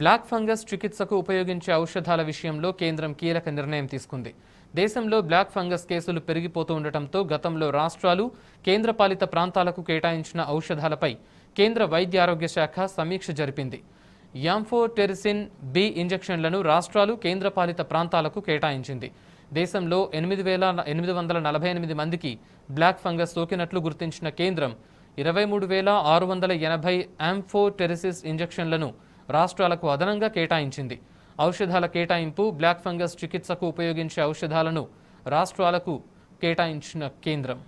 black fungus చికిత్సకు ఉపయోగించే ఔషధాల విషయంలో కేంద్రం కీలక నిర్ణయం తీసుకుంది దేశంలో బ్లాక్ ఫంగస్ కేసులు పెరిగిపోతూ ఉండటంతో గతంలో రాష్ట్రాలు కేంద్రపాలిత ప్రాంతాలకు కేటాయించిన ఔషధాలపై కేంద్ర వైద్య ఆరోగ్య శాఖ సమీక్ష జరిపింది యాంఫోటెరిసిన్ బి ఇంజెక్షన్లను రాష్ట్రాలు కేంద్రపాలిత ప్రాంతాలకు కేటాయించింది దేశంలో ఎనిమిది వేల ఎనిమిది వందల నలభై ఎనిమిది మందికి బ్లాక్ ఫంగస్ సోకినట్లు గుర్తించిన కేంద్రం ఇరవై మూడు వేల ఆరు వందల ఎనభై ఆంఫోటెరిసిస్ ఇంజెక్షన్లను రాష్ట్రాలకు అదనంగా కేటాయించింది ఔషధాల కేటాయింపు బ్లాక్ ఫంగస్ చికిత్సకు ఉపయోగించే ఔషధాలను రాష్ట్రాలకు కేటాయించిన కేంద్రం